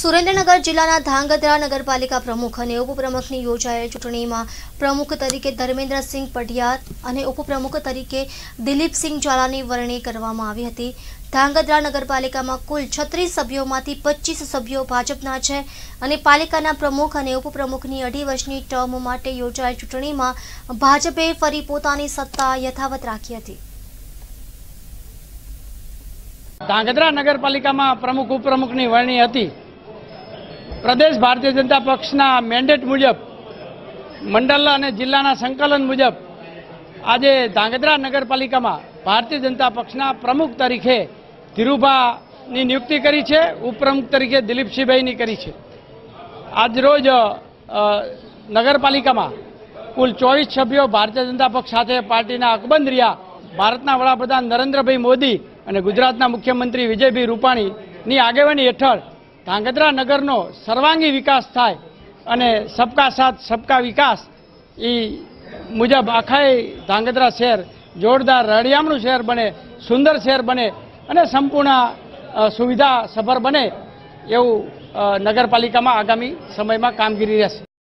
સુરેન્દ્રનગર જિલ્લાના ધાંગધ્રા નગરપાલિકા પ્રમુખ અને ઉપપ્રમુખની યોજાયેલ ચૂંટણીમાં પ્રમુખ તરીકે ધર્મેન્દ્રસિંહ પઢિયાર અને ઉપપ્રમુખ તરીકે દિલીપસિંહ ઝાલાની વરણી કરવામાં આવી હતી ધાંગધ્રા નગરપાલિકામાં કુલ છત્રીસ સભ્યોમાંથી પચીસ સભ્યો ભાજપના છે અને પાલિકાના પ્રમુખ અને ઉપપ્રમુખની અઢી વર્ષની ટર્મ માટે યોજાયેલ ચૂંટણીમાં ભાજપે ફરી પોતાની સત્તા યથાવત રાખી હતી ધાંગધ્રા નગરપાલિકામાં પ્રમુખ ઉપપ્રમુખની વરણી હતી પ્રદેશ ભારતીય જનતા પક્ષના મેન્ડેટ મુજબ મંડળ અને જિલ્લાના સંકલન મુજબ આજે ધાંગધ્રા નગરપાલિકામાં ભારતીય જનતા પક્ષના પ્રમુખ તરીકે ધીરુભાની નિયુક્તિ કરી છે ઉપપ્રમુખ તરીકે દિલીપસિંહભાઈની કરી છે આજરોજ નગરપાલિકામાં કુલ ચોવીસ સભ્યો ભારતીય જનતા પક્ષ સાથે પાર્ટીના અકબંધ રહ્યા ભારતના વડાપ્રધાન નરેન્દ્રભાઈ મોદી અને ગુજરાતના મુખ્યમંત્રી વિજયભાઈ રૂપાણીની આગેવાની હેઠળ ધ્રાંગધ્રા નગરનો સર્વાંગી વિકાસ થાય અને સબકા સાથ સબકા વિકાસ એ મુજબ આખાય ધ્રાંગધ્રા શહેર જોરદાર રળિયામણું શહેર બને સુંદર શહેર બને અને સંપૂર્ણ સુવિધા સભર બને એવું નગરપાલિકામાં આગામી સમયમાં કામગીરી રહેશે